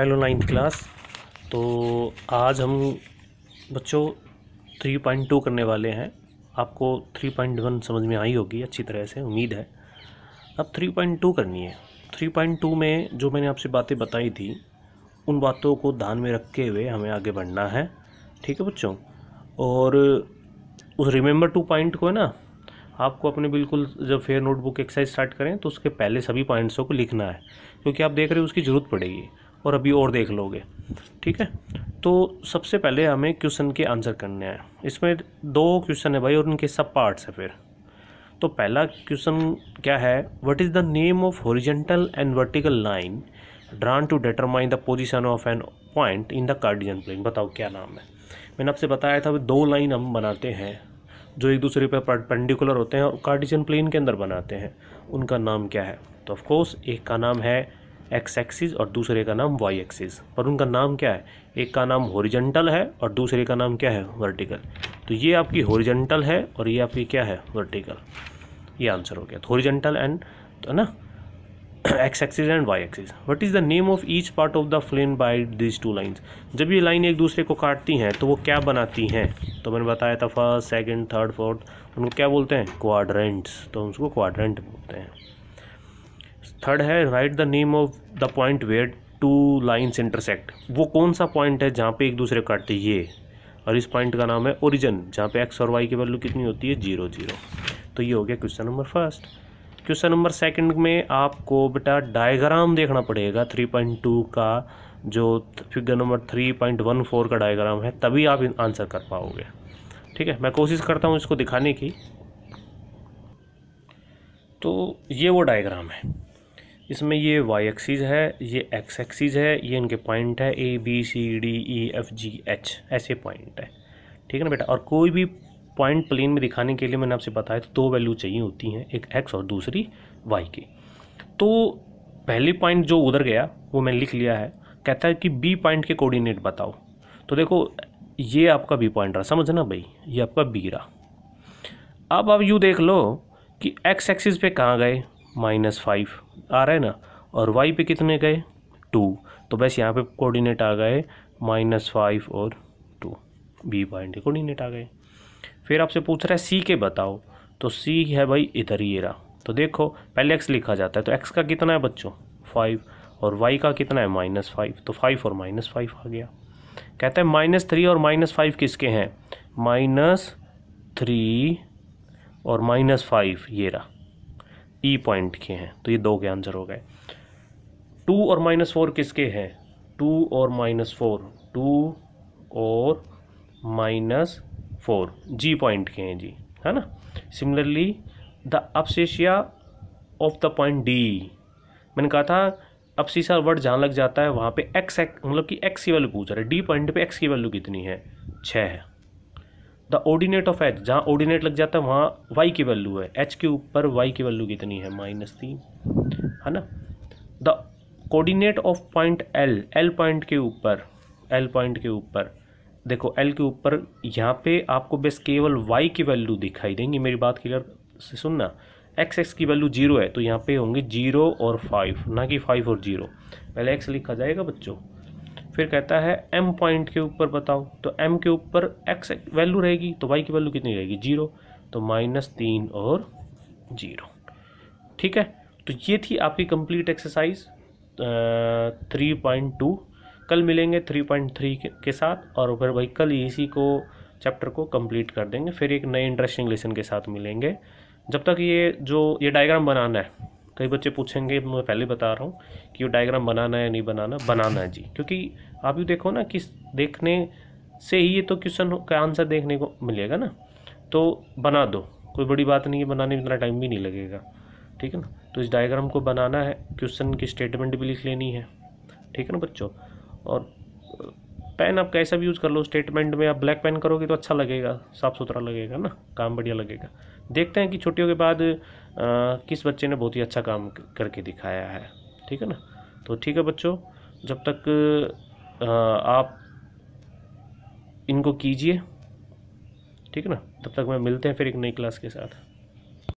hello ninth class तो आज हम बच्चों थ्री पॉइंट टू करने वाले हैं आपको थ्री पॉइंट वन समझ में आई होगी अच्छी तरह से उम्मीद है अब टू करनी है थ्री पॉइंट टू में जो मैंने आपसे बातें बताई थी उन बातों को ध्यान में के हुए हमें आगे बढ़ना है ठीक है बच्चों और उस रिमेंबर टू पॉइंट को है ना आपको अपने बिल्कुल जब फेयर नोटबुक एक्सरसाइज स्टार्ट करें तो उसके पहले सभी पॉइंट्सों को लिखना है क्योंकि आप देख रहे हो उसकी ज़रूरत पड़ेगी और अभी और देख लोगे ठीक है तो सबसे पहले हमें क्वेश्चन के आंसर करने हैं इसमें दो क्वेश्चन है भाई और उनके सब पार्ट्स हैं फिर तो पहला क्वेश्चन क्या है what is the name of horizontal and vertical line drawn to determine the position of an point in the Cartesian plane बताओ क्या नाम है मैंने आपसे बताया था दो लाइन हम बनाते हैं जो एक दूसरे पर पेंडिकुलर होते हैं और कार्डिजन प्लेन के अंदर बनाते हैं उनका नाम क्या है तो ऑफकोर्स एक का नाम है एक्स एक्सिस और दूसरे का नाम वाई एक्सिस पर उनका नाम क्या है एक का नाम होरिजेंटल है और दूसरे का नाम क्या है वर्टिकल तो ये आपकी होरिजेंटल है और ये आपकी क्या है वर्टिकल ये आंसर हो गया होरिजेंटल एंड है ना X axis and Y axis what is the name of each part of the plane by these two lines जब ये लाइन एक दूसरे को काटती हैं तो वो क्या बनाती हैं तो मैंने बताया था फर्स्ट सेकेंड थर्ड फोर्थ उनको क्या बोलते हैं क्वाड्रेंट्स तो उसको क्वाड्रेंट बोलते हैं थर्ड है right the name of the point where two lines intersect वो कौन सा पॉइंट है जहाँ पे एक दूसरे काटते ये और इस पॉइंट का नाम है ओरिजन जहाँ पे एक्स और वाई की वैल्यू कितनी होती है जीरो जीरो तो ये हो गया question number first question number second में आपको बेटा डायग्राम देखना पड़ेगा थ्री पॉइंट टू का जो figure number three point one four का डायग्राम है तभी आप आंसर कर पाओगे ठीक है मैं कोशिश करता हूँ इसको दिखाने की तो ये वो डायग्राम है इसमें ये वाई एक्सीज़ है ये एक्स एक्सीज़ है ये इनके पॉइंट है A B C D E F G H ऐसे पॉइंट है ठीक है ना बेटा और कोई भी पॉइंट प्लेन में दिखाने के लिए मैंने आपसे बताया तो दो वैल्यू चाहिए होती हैं एक एक्स और दूसरी वाई की तो पहली पॉइंट जो उधर गया वो मैंने लिख लिया है कहता है कि बी पॉइंट के कोऑर्डिनेट बताओ तो देखो ये आपका बी पॉइंट रहा समझना भाई ये आपका बी रहा अब आप यू देख लो कि एक्स एक्सिस पे कहाँ गए माइनस फाइव आ रहा है ना और वाई पे कितने गए टू तो बस यहाँ पे कोऑर्डिनेट आ गए माइनस फाइव और टू बी पॉइंट के कोऑर्डिनेट आ गए फिर आपसे पूछ रहा है सी के बताओ तो सी है भाई इधर ही रहा तो देखो पहले एक्स लिखा जाता है तो एक्स का कितना है बच्चों फाइव और वाई का कितना है माइनस फाइव तो फाइव और माइनस फाइव आ गया कहते हैं माइनस थ्री और माइनस फाइव किसके हैं माइनस थ्री और माइनस फाइव ये रहा ई e पॉइंट के हैं तो ये दो के आंसर हो गए टू और माइनस फोर किसके हैं टू और माइनस फोर टू और माइनस फोर जी पॉइंट के हैं जी है ना similarly the abscissa of the point D मैंने कहा था अपशीसा वर्ड जहाँ लग जाता है वहाँ पे एक्स एक्स मतलब कि एक्स की वैल्यू पूछ रहा है डी पॉइंट पे एक्स की वैल्यू कितनी है छः है द ऑर्डिनेट ऑफ एच जहाँ ऑर्डिनेट लग जाता है वहाँ वाई की वैल्यू है एच के ऊपर वाई की वैल्यू कितनी है माइनस तीन है ना the coordinate of point L L point के ऊपर एल पॉइंट के ऊपर देखो एल के ऊपर यहाँ पे आपको बस केवल वाई की वैल्यू दिखाई देंगी मेरी बात क्लियर से सुनना एक्स एक्स की वैल्यू जीरो है तो यहाँ पे होंगे जीरो और फाइव ना कि फाइव और जीरो पहले एक्स लिखा जाएगा बच्चों फिर कहता है एम पॉइंट के ऊपर बताओ तो एम के ऊपर एक्स वैल्यू रहेगी तो वाई की वैल्यू कितनी रहेगी जीरो तो माइनस तीन और जीरो ठीक है तो ये थी आपकी complete exercise three point two कल मिलेंगे थ्री पॉइंट थ्री के साथ और फिर भाई कल इसी को चैप्टर को कंप्लीट कर देंगे फिर एक नए इंटरेस्टिंग लेसन के साथ मिलेंगे जब तक ये जो ये डायग्राम बनाना है कई बच्चे पूछेंगे मैं पहले बता रहा हूँ कि वो डायग्राम बनाना है नहीं बनाना बनाना है जी क्योंकि आप ये देखो ना कि देखने से ही ये तो क्वेश्चन का आंसर देखने को मिलेगा ना तो बना दो कोई बड़ी बात नहीं है बनाने में इतना टाइम भी नहीं लगेगा ठीक है ना तो इस डायग्राम को बनाना है क्वेश्चन की स्टेटमेंट भी लिख लेनी है ठीक है ना बच्चों और पेन आप कैसा भी यूज़ कर लो स्टेटमेंट में आप ब्लैक पेन करोगे तो अच्छा लगेगा साफ़ सुथरा लगेगा ना काम बढ़िया लगेगा देखते हैं कि छुट्टियों के बाद आ, किस बच्चे ने बहुत ही अच्छा काम करके दिखाया है ठीक है ना तो ठीक है बच्चों जब तक आ, आप इनको कीजिए ठीक है ना तब तक मैं मिलते हैं फिर एक नई क्लास के साथ